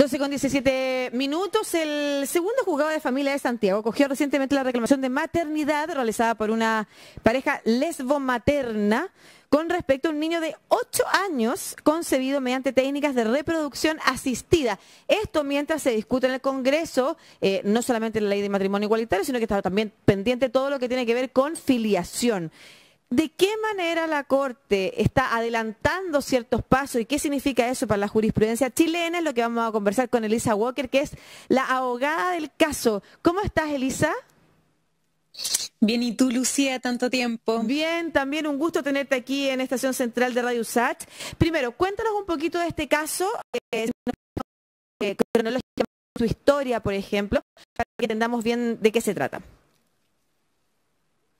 12 con 17 minutos. El segundo juzgado de familia de Santiago cogió recientemente la reclamación de maternidad realizada por una pareja lesbomaterna con respecto a un niño de 8 años concebido mediante técnicas de reproducción asistida. Esto mientras se discute en el Congreso, eh, no solamente la ley de matrimonio igualitario, sino que está también pendiente todo lo que tiene que ver con filiación. ¿De qué manera la Corte está adelantando ciertos pasos y qué significa eso para la jurisprudencia chilena? Es lo que vamos a conversar con Elisa Walker, que es la abogada del caso. ¿Cómo estás, Elisa? Bien, ¿y tú, Lucía, tanto tiempo? Bien, también un gusto tenerte aquí en Estación Central de Radio Sat. Primero, cuéntanos un poquito de este caso, eh, eh, su historia, por ejemplo, para que entendamos bien de qué se trata.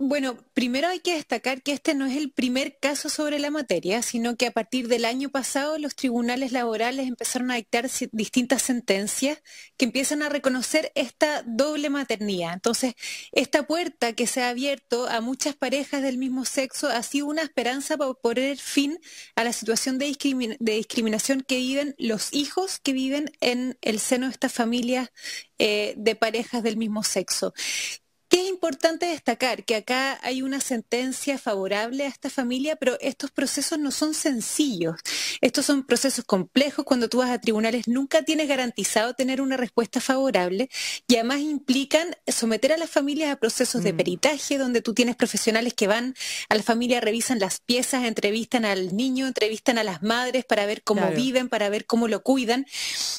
Bueno, primero hay que destacar que este no es el primer caso sobre la materia, sino que a partir del año pasado los tribunales laborales empezaron a dictar distintas sentencias que empiezan a reconocer esta doble maternidad. Entonces, esta puerta que se ha abierto a muchas parejas del mismo sexo ha sido una esperanza para poner fin a la situación de, discriminación que viven los hijos que viven en el seno de estas familias eh, de parejas del mismo sexo. Qué es importante destacar que acá hay una sentencia favorable a esta familia, pero estos procesos no son sencillos. Estos son procesos complejos. Cuando tú vas a tribunales nunca tienes garantizado tener una respuesta favorable y además implican someter a las familias a procesos de mm. peritaje donde tú tienes profesionales que van a la familia, revisan las piezas, entrevistan al niño, entrevistan a las madres para ver cómo viven, para ver cómo lo cuidan.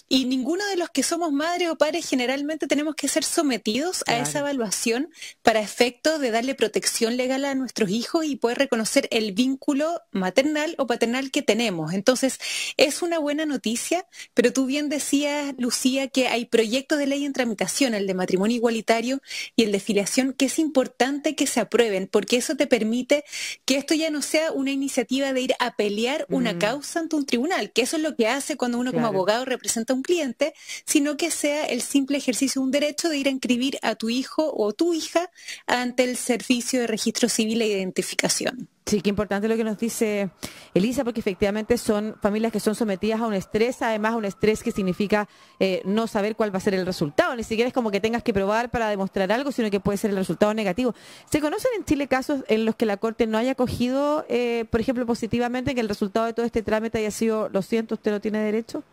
Y ninguno de los que somos madres o padres generalmente tenemos que ser sometidos a esa evaluación para efecto de darle protección legal a nuestros hijos y poder reconocer el vínculo maternal o paternal que tenemos. Entonces, es una buena noticia, pero tú bien decías, Lucía, que hay proyectos de ley en tramitación, el de matrimonio igualitario y el de filiación, que es importante que se aprueben, porque eso te permite que esto ya no sea una iniciativa de ir a pelear una mm. causa ante un tribunal, que eso es lo que hace cuando uno como abogado representa a un cliente, sino que sea el simple ejercicio de un derecho de ir a inscribir a tu hijo o tú hija ante el Servicio de Registro Civil e Identificación. Sí, qué importante lo que nos dice Elisa, porque efectivamente son familias que son sometidas a un estrés, además un estrés que significa eh, no saber cuál va a ser el resultado, ni siquiera es como que tengas que probar para demostrar algo, sino que puede ser el resultado negativo. ¿Se conocen en Chile casos en los que la Corte no haya acogido, eh, por ejemplo, positivamente que el resultado de todo este trámite haya sido, lo siento, usted no tiene derecho?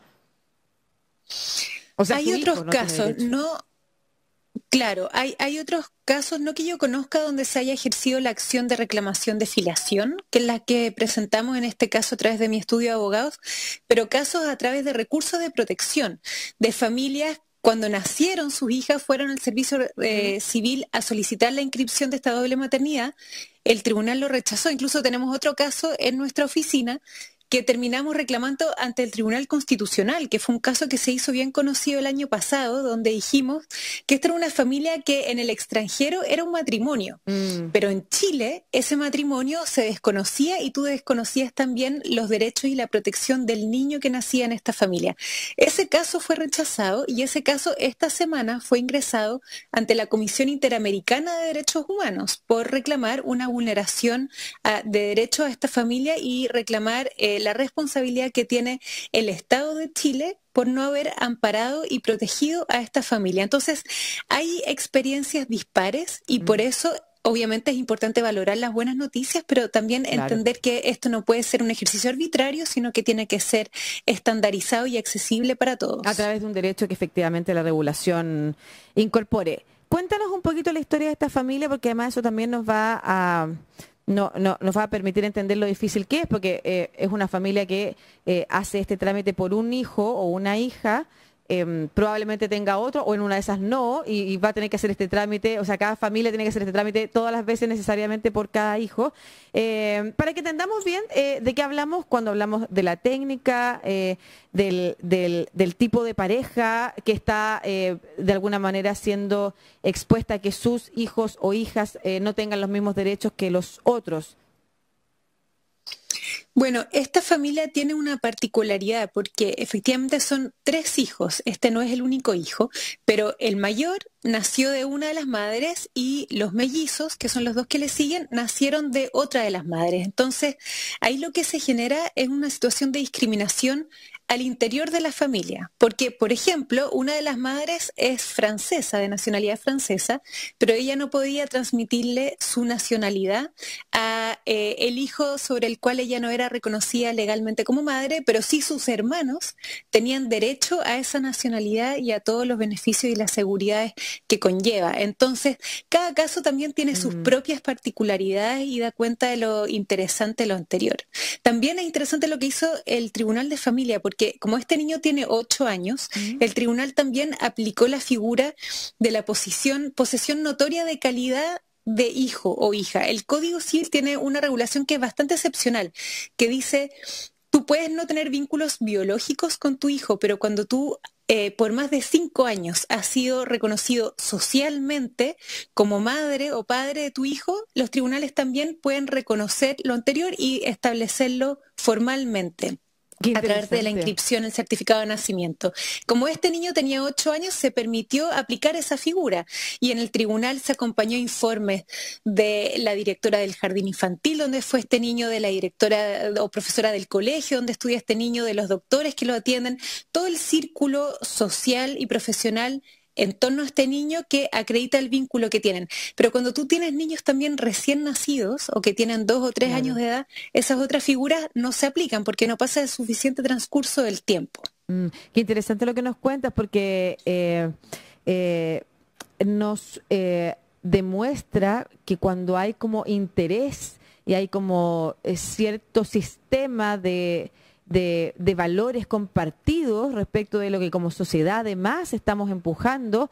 Hay otros casos, no Claro, hay, otros casos, no que yo conozca, donde se haya ejercido la acción de reclamación de filiación, que es la que presentamos en este caso a través de mi estudio de abogados, pero casos a través de recursos de protección de familias cuando nacieron sus hijas fueron al servicio eh, civil a solicitar la inscripción de esta doble maternidad, el tribunal lo rechazó. Incluso tenemos otro caso en nuestra oficina que terminamos reclamando ante el Tribunal Constitucional, que fue un caso que se hizo bien conocido el año pasado, donde dijimos que esta era una familia que en el extranjero era un matrimonio, mm. pero en Chile ese matrimonio se desconocía y tú desconocías también los derechos y la protección del niño que nacía en esta familia. Ese caso fue rechazado y ese caso esta semana fue ingresado ante la Comisión Interamericana de Derechos Humanos por reclamar una vulneración ah, de derechos a esta familia y reclamar... Eh, eh, la responsabilidad que tiene el Estado de Chile por no haber amparado y protegido a esta familia. Entonces, hay experiencias dispares y mm. por eso obviamente es importante valorar las buenas noticias, pero también entender que esto no puede ser un ejercicio arbitrario, sino que tiene que ser estandarizado y accesible para todos. A través de un derecho que efectivamente la regulación incorpore. Cuéntanos un poquito la historia de esta familia, porque además eso también nos va a no, nos va a permitir entender lo difícil que es, porque eh, es una familia que eh, hace este trámite por un hijo o una hija Em, probablemente tenga otro o en una de esas no y, va a tener que hacer este trámite, o sea, cada familia tiene que hacer este trámite todas las veces necesariamente por cada hijo. Em, para que entendamos bien eh, de qué hablamos cuando hablamos de la técnica, eh, del, del, tipo de pareja que está eh, de alguna manera siendo expuesta a que sus hijos o hijas no tengan los mismos derechos que los otros. Bueno, esta familia tiene una particularidad porque efectivamente son tres hijos. Este no es el único hijo, pero el mayor nació de una de las madres y los mellizos, que son los dos que le siguen, nacieron de otra de las madres. Entonces, ahí lo que se genera es una situación de discriminación al interior de la familia, porque, por ejemplo, una de las madres es francesa, de nacionalidad francesa, pero ella no podía transmitirle su nacionalidad al eh, hijo sobre el cual ella no era reconocida legalmente como madre, pero sí sus hermanos tenían derecho a esa nacionalidad y a todos los beneficios y las seguridades que conlleva. Entonces, cada caso también tiene sus mm. propias particularidades y da cuenta de lo interesante lo anterior. También es interesante lo que hizo el Tribunal de Familia, porque que como este niño tiene ocho años, mm. el tribunal también aplicó la figura de la posesión notoria de calidad de hijo o hija. El Código Civil tiene una regulación que es bastante excepcional, que dice, tú puedes no tener vínculos biológicos con tu hijo, pero cuando tú eh, por más de cinco años has sido reconocido socialmente como madre o padre de tu hijo, los tribunales también pueden reconocer lo anterior y establecerlo formalmente a través de la inscripción, el certificado de nacimiento. Como este niño tenía ocho años, se permitió aplicar esa figura y en el tribunal se acompañó informes de la directora del jardín infantil, donde fue este niño, de la directora o profesora del colegio, donde estudia este niño, de los doctores que lo atienden, todo el círculo social y profesional en torno a este niño que acredita el vínculo que tienen. Pero cuando tú tienes niños también recién nacidos o que tienen dos o tres años de edad, esas otras figuras no se aplican porque no pasa el suficiente transcurso del tiempo. Mm, qué interesante lo que nos cuentas porque eh, eh, nos eh, demuestra que cuando hay como interés y hay como cierto sistema de de, valores compartidos respecto de lo que como sociedad además estamos empujando,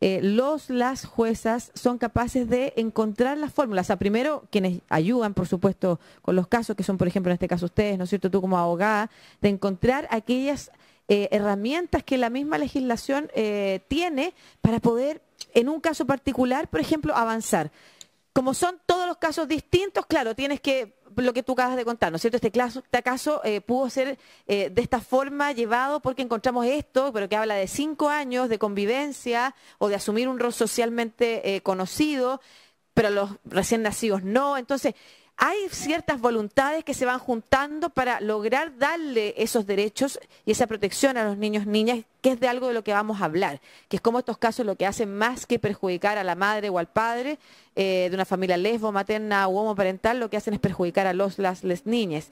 eh, los, las juezas son capaces de encontrar las fórmulas. a primero, quienes ayudan, por supuesto, con los casos, que son, por ejemplo, en este caso ustedes, ¿no es cierto? Tú como abogada, de encontrar aquellas eh, herramientas que la misma legislación eh, tiene para poder, en un caso particular, por ejemplo, avanzar. Como son todos los casos distintos, claro, tienes que lo que tú acabas de contar, ¿no es cierto? Este, este caso, eh, pudo ser eh, de esta forma llevado porque encontramos esto, pero que habla de cinco años de convivencia o de asumir un rol socialmente eh, conocido, pero los recién nacidos no. Entonces, hay ciertas voluntades que se van juntando para lograr darle esos derechos y esa protección a los niños, niñas que es de algo de lo que vamos a hablar, que es como estos casos lo que hacen más que perjudicar a la madre o al padre eh, de una familia lesbo, materna u homoparental, lo que hacen es perjudicar a los, las, les niñas.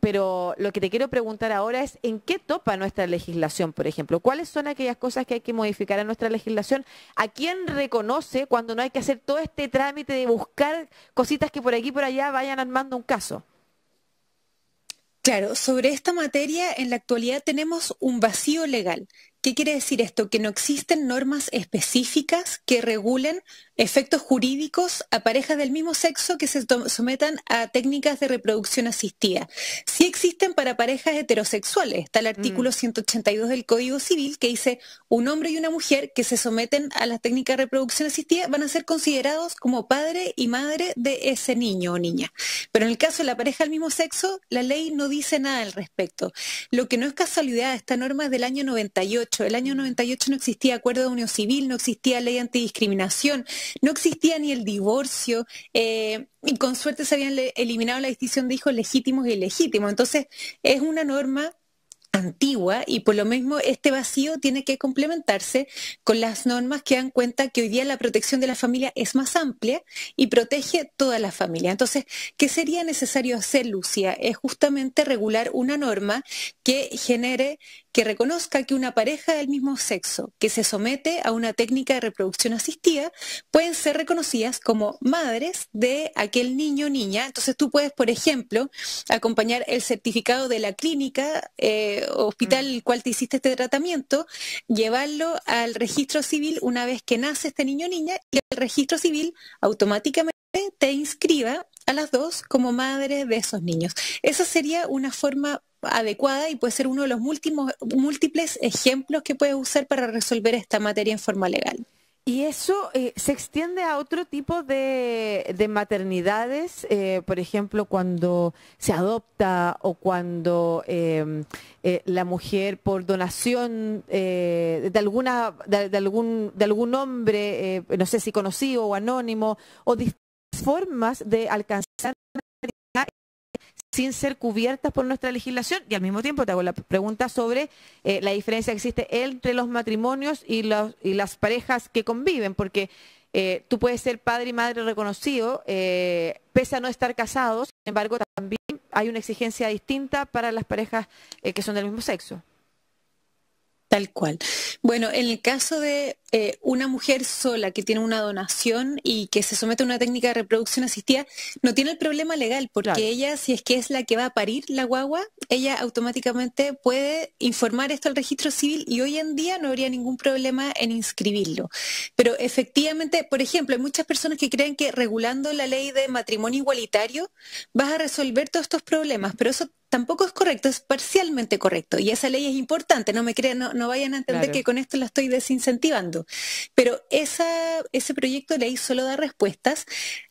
pero lo que te quiero preguntar ahora es en qué topa nuestra legislación, por ejemplo. ¿Cuáles son aquellas cosas que hay que modificar en nuestra legislación? ¿A quién reconoce cuando no hay que hacer todo este trámite de buscar cositas que por aquí y por allá vayan armando un caso? Claro, sobre esta materia en la actualidad tenemos un vacío legal ¿Qué quiere decir esto? Que no existen normas específicas que regulen efectos jurídicos a parejas del mismo sexo que se sometan a técnicas de reproducción asistida. Sí existen para parejas heterosexuales. Está el artículo 182 mm. del Código Civil que dice un hombre y una mujer que se someten a las técnicas de reproducción asistida van a ser considerados como padre y madre de ese niño o niña. Pero en el caso de la pareja del mismo sexo, la ley no dice nada al respecto. Lo que no es casualidad, esta norma es del año 98 el año 98 no existía acuerdo de unión civil, no existía ley antidiscriminación, no existía ni el divorcio, eh, y con suerte se habían eliminado la distinción de hijos legítimos e ilegítimos. Entonces, es una norma antigua y por lo mismo este vacío tiene que complementarse con las normas que dan cuenta que hoy día la protección de la familia es más amplia y protege toda la familia. Entonces, ¿qué sería necesario hacer, Lucia? Es justamente regular una norma que genere, que reconozca que una pareja del mismo sexo que se somete a una técnica de reproducción asistida pueden ser reconocidas como madres de aquel niño o niña. Entonces tú puedes, por ejemplo, acompañar el certificado de la clínica. Eh, hospital el mm. cual te hiciste este tratamiento, llevarlo al registro civil una vez que nace este niño o niña y el registro civil automáticamente te inscriba a las dos como madre de esos niños. Esa sería una forma adecuada y puede ser uno de los múltiples ejemplos que puedes usar para resolver esta materia en forma legal. Y eso eh, se extiende a otro tipo de, maternidades, eh, por ejemplo, cuando se adopta o cuando em, eh, la mujer por donación de alguna algún de algún hombre, no sé si conocido o anónimo, o distintas formas de alcanzar sin ser cubiertas por nuestra legislación. Y al mismo tiempo te hago la pregunta sobre eh, la diferencia que existe entre los matrimonios y, los, las parejas que conviven, porque eh, tú puedes ser padre y madre reconocido, eh, pese a no estar casados, sin embargo también hay una exigencia distinta para las parejas que son del mismo sexo. Tal cual. Bueno, en el caso de eh, una mujer sola que tiene una donación y que se somete a una técnica de reproducción asistida, no tiene el problema legal, porque ella, si es que es la que va a parir la guagua, ella automáticamente puede informar esto al registro civil y hoy en día no habría ningún problema en inscribirlo. Pero efectivamente, por ejemplo, hay muchas personas que creen que regulando la ley de matrimonio igualitario vas a resolver todos estos problemas, pero eso tampoco es correcto, es parcialmente correcto. Y esa ley es importante, no me crean, no, vayan a entender que con esto la estoy desincentivando. Pero ese proyecto de ley solo da respuestas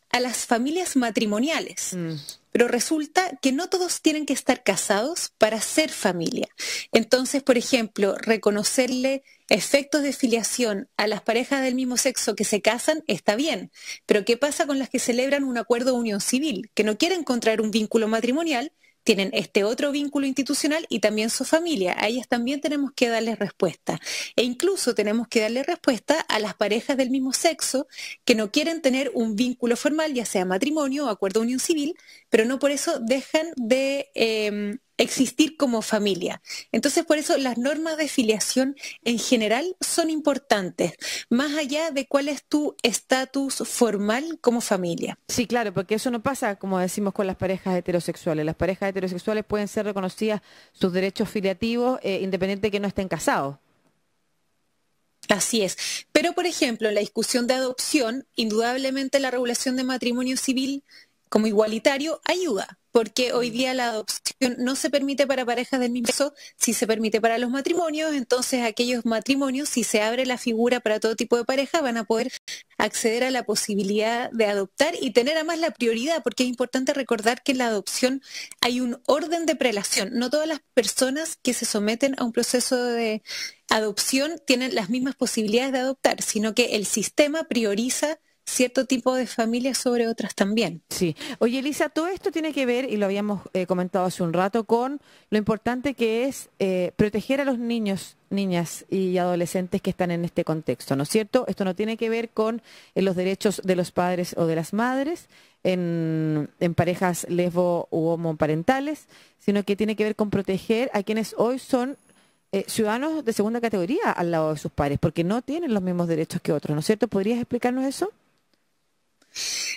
a las familias matrimoniales. Mm. Pero resulta que no todos tienen que estar casados para ser familia. Entonces, por ejemplo, reconocerle efectos de filiación a las parejas del mismo sexo que se casan está bien. Pero ¿qué pasa con las que celebran un acuerdo de unión civil, que no quieren encontrar un vínculo matrimonial, tienen este otro vínculo institucional y también su familia. A ellas también tenemos que darles respuesta. E incluso tenemos que darle respuesta a las parejas del mismo sexo que no quieren tener un vínculo formal, ya sea matrimonio o acuerdo de unión civil, pero no por eso dejan de em, existir como familia. Entonces, por eso las normas de filiación en general son importantes, más allá de cuál es tu estatus formal como familia. Sí, claro, porque eso no pasa, como decimos, con las parejas heterosexuales. Las parejas heterosexuales pueden ser reconocidas sus derechos filiativos independientemente eh, independiente de que no estén casados. Así es. Pero, por ejemplo, en la discusión de adopción, indudablemente la regulación de matrimonio civil como igualitario ayuda, porque hoy mm. día la adopción no se permite para parejas del mismo sexo, si se permite para los matrimonios, entonces aquellos matrimonios, si se abre la figura para todo tipo de pareja, van a poder acceder a la posibilidad de adoptar y tener además la prioridad, porque es importante recordar que en la adopción hay un orden de prelación, no todas las personas que se someten a un proceso de adopción tienen las mismas posibilidades de adoptar, sino que el sistema prioriza cierto tipo de familias sobre otras también. Sí. Oye, Elisa, todo esto tiene que ver, y lo habíamos eh, comentado hace un rato, con lo importante que es eh, proteger a los niños, niñas y adolescentes que están en este contexto, ¿no es cierto? Esto no tiene que ver con eh, los derechos de los padres o de las madres en, parejas lesbo u homoparentales, sino que tiene que ver con proteger a quienes hoy son ciudadanos de segunda categoría al lado de sus padres, porque no tienen los mismos derechos que otros, ¿no es cierto? ¿Podrías explicarnos eso?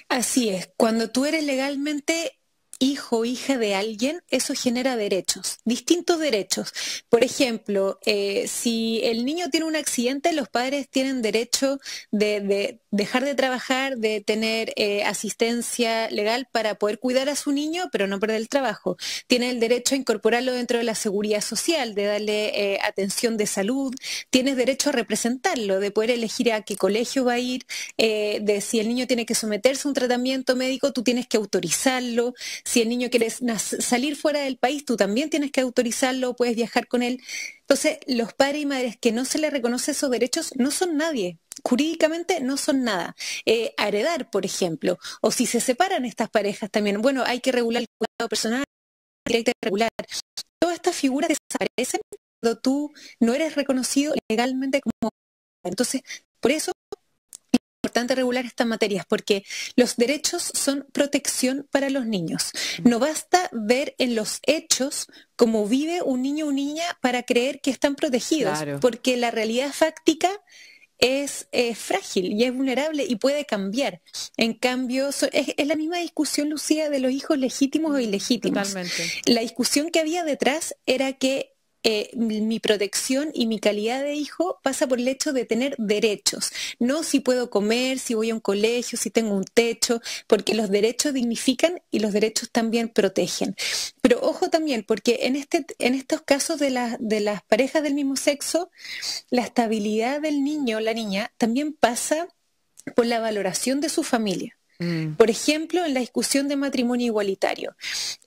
Así es, cuando tú eres legalmente hijo, o hija de alguien, eso genera derechos, distintos derechos. Por ejemplo, eh, si el niño tiene un accidente, los padres tienen derecho de, dejar de trabajar, de tener eh, asistencia legal para poder cuidar a su niño, pero no perder el trabajo. Tiene el derecho a incorporarlo dentro de la seguridad social, de darle eh, atención de salud. Tienes derecho a representarlo, de poder elegir a qué colegio va a ir, de si el niño tiene que someterse a un tratamiento médico, tú tienes que autorizarlo si el niño quiere salir fuera del país, tú también tienes que autorizarlo, puedes viajar con él. Entonces, los padres y madres que no se les reconoce esos derechos no son nadie, jurídicamente no son nada. Eh, heredar, por ejemplo, o si se separan estas parejas también, bueno, hay que regular el cuidado personal, hay que regular. Todas estas figuras desaparecen cuando tú no eres reconocido legalmente como. Entonces, por eso regular estas materias porque los derechos son protección para los niños. No basta ver en los hechos cómo vive un niño o niña para creer que están protegidos, porque la realidad fáctica es eh, frágil y es vulnerable y puede cambiar. En cambio, es, la misma discusión, Lucía, de los hijos legítimos o ilegítimos. La discusión que había detrás era que eh, mi protección y mi calidad de hijo pasa por el hecho de tener derechos, no si puedo comer, si voy a un colegio, si tengo un techo, porque los derechos dignifican y los derechos también protegen. Pero ojo también, porque en, este, en estos casos de, de las parejas del mismo sexo, la estabilidad del niño, o la niña, también pasa por la valoración de su familia. Mm. Por ejemplo, en la discusión de matrimonio igualitario,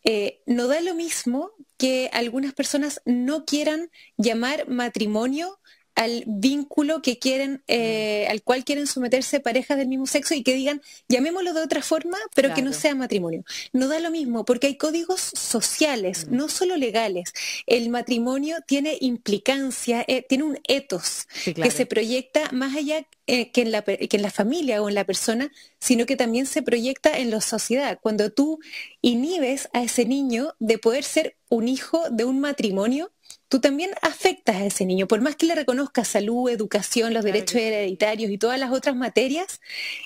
eh, no da lo mismo que algunas personas no quieran llamar matrimonio al vínculo que quieren, eh, mm. al cual quieren someterse parejas del mismo sexo y que digan, llamémoslo de otra forma, pero que no sea matrimonio. No da lo mismo, porque hay códigos sociales, mm. no solo legales. El matrimonio tiene implicancia, eh, tiene un etos que se proyecta más allá eh, que, en la, que en la familia o en la persona, sino que también se proyecta en la sociedad. Cuando tú inhibes a ese niño de poder ser un hijo de un matrimonio, tú también afectas a ese niño, por más que le reconozca salud, educación, los derechos hereditarios y todas las otras materias,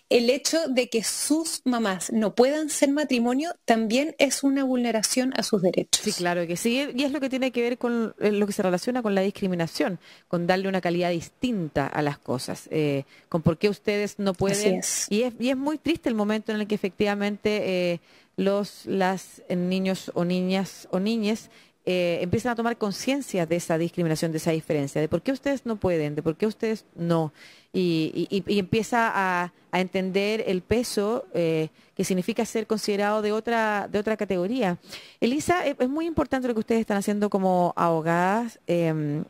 el hecho de que sus mamás no puedan ser matrimonio también es una vulneración a sus derechos. Sí, claro que sí, y es lo que tiene que ver con eh, lo que se relaciona con la discriminación, con darle una calidad distinta a las cosas, eh, con por qué ustedes no pueden. Y, es, y es muy triste el momento en el que efectivamente... Eh, los, las niños o niñas o niñes eh, empiezan a tomar conciencia de esa discriminación, de esa diferencia, de por qué ustedes no pueden, de por qué ustedes no, y, y, empieza a, entender el peso eh, que significa ser considerado de otra, de otra categoría. Elisa, eh, es muy importante lo que ustedes están haciendo como abogadas. Em,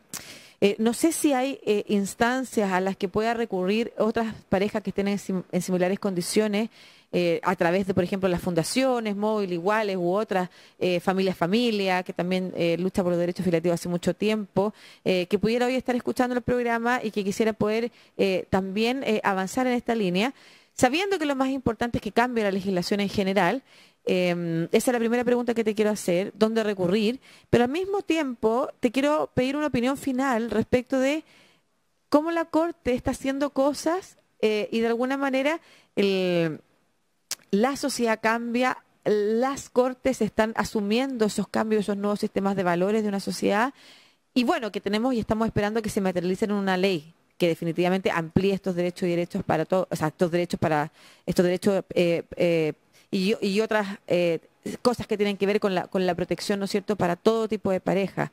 no sé si hay instancias a las que pueda recurrir otras parejas que estén en similares condiciones eh, a través de, por ejemplo, las fundaciones, Móvil Iguales u otras, familias eh, Familia Familia, que también eh, lucha por los derechos filiativos hace mucho tiempo, que pudiera hoy estar escuchando el programa y que quisiera poder también avanzar en esta línea, sabiendo que lo más importante es que cambie la legislación en general. Em, esa es la primera pregunta que te quiero hacer, dónde recurrir, pero al mismo tiempo te quiero pedir una opinión final respecto de cómo la Corte está haciendo cosas y de alguna manera el, la sociedad cambia, las cortes están asumiendo esos cambios, esos nuevos sistemas de valores de una sociedad. Y bueno, que tenemos y estamos esperando que se materialicen en una ley que definitivamente amplíe estos derechos y derechos para todos, estos derechos para estos derechos eh, eh, y, otras eh, cosas que tienen que ver con la, con la protección, ¿no es cierto?, para todo tipo de pareja.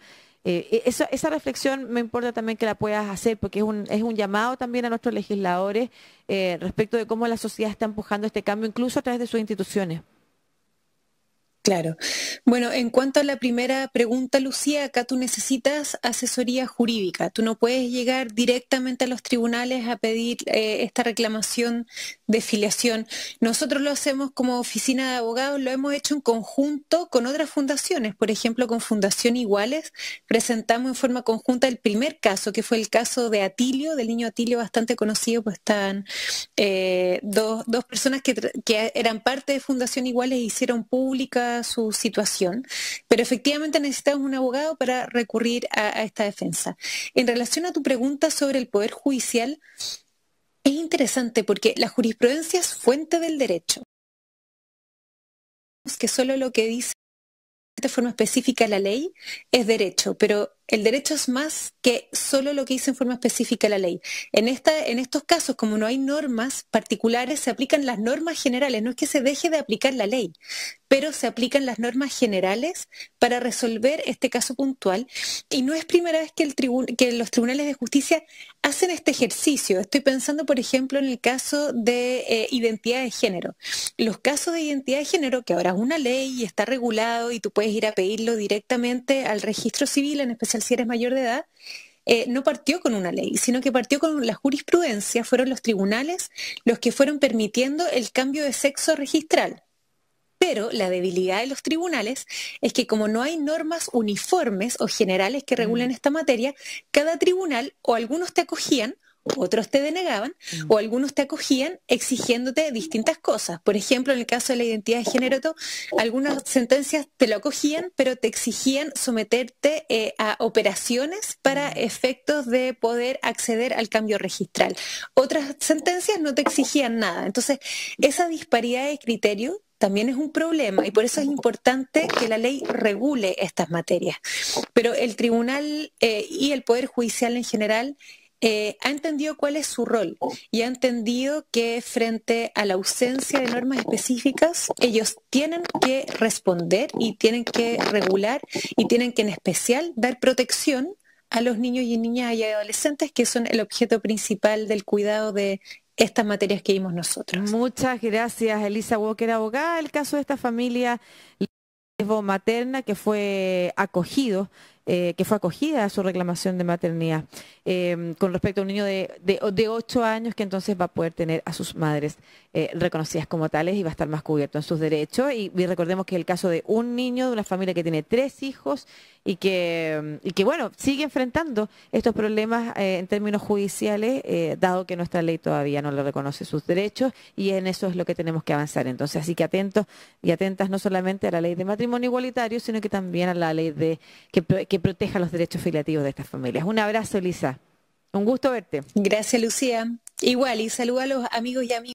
Eh, eh, esa, reflexión me importa también que la puedas hacer porque es un, es un llamado también a nuestros legisladores eh, respecto de cómo la sociedad está empujando este cambio, incluso a través de sus instituciones. Claro. Bueno, en cuanto a la primera pregunta, Lucía, acá tú necesitas asesoría jurídica. Tú no puedes llegar directamente a los tribunales a pedir eh, esta reclamación de filiación. Nosotros lo hacemos como oficina de abogados, lo hemos hecho en conjunto con otras fundaciones, por ejemplo, con Fundación Iguales. Presentamos en forma conjunta el primer caso, que fue el caso de Atilio, del niño Atilio bastante conocido, pues están eh, dos, personas que, que eran parte de Fundación Iguales e hicieron pública su situación, pero efectivamente necesitamos un abogado para recurrir a, esta defensa. En relación a tu pregunta sobre el Poder Judicial, es interesante porque la jurisprudencia es fuente del derecho. Que solo lo que dice de forma específica la ley es derecho, pero el derecho es más que solo lo que dice en forma específica la ley. En, estos casos, como no hay normas particulares, se aplican las normas generales. No es que se deje de aplicar la ley, pero se aplican las normas generales para resolver este caso puntual. Y no es primera vez que, los tribunales de justicia hacen este ejercicio. Estoy pensando, por ejemplo, en el caso de eh, identidad de género. Los casos de identidad de género, que ahora es una ley y está regulado y tú puedes ir a pedirlo directamente al registro civil, en especial si eres mayor de edad, eh, no partió con una ley, sino que partió con la jurisprudencia, fueron los tribunales los que fueron permitiendo el cambio de sexo registral. Pero la debilidad de los tribunales es que como no hay normas uniformes o generales que mm. regulen esta materia, cada tribunal o algunos te acogían otros te denegaban o mm. algunos te acogían exigiéndote distintas cosas. Por ejemplo, en el caso de la identidad de género, algunas sentencias te lo acogían, pero te exigían someterte eh, a operaciones para mm. efectos de poder acceder al cambio registral. Otras sentencias no te exigían nada. Entonces, esa disparidad de criterio también es un problema y por eso es importante que la ley regule estas materias. Pero el tribunal eh, y el Poder Judicial en general eh, ha entendido cuál es su rol y ha entendido que frente a la ausencia de normas específicas, ellos tienen que responder y tienen que regular y tienen que en especial dar protección a los niños y niñas y adolescentes que son el objeto principal del cuidado de estas materias que vimos nosotros. Muchas gracias, Elisa Walker, abogada. El caso de esta familia materna que fue acogido eh, que fue acogida a su reclamación de maternidad eh, con respecto a un niño de, de, 8 años que entonces va a poder tener a sus madres eh, reconocidas como tales y va a estar más cubierto en sus derechos. Y, recordemos que es el caso de un niño de una familia que tiene tres hijos y que, y que bueno, sigue enfrentando estos problemas en términos judiciales, dado que nuestra ley todavía no le reconoce sus derechos y en eso es lo que tenemos que avanzar. Entonces, así que atentos y atentas no solamente a la ley de matrimonio igualitario, sino que también a la ley de que proteja los derechos filiativos de estas familias. Un abrazo, Elisa. Un gusto verte. Gracias, Lucía. Igual, y saludo a los amigos y amigas.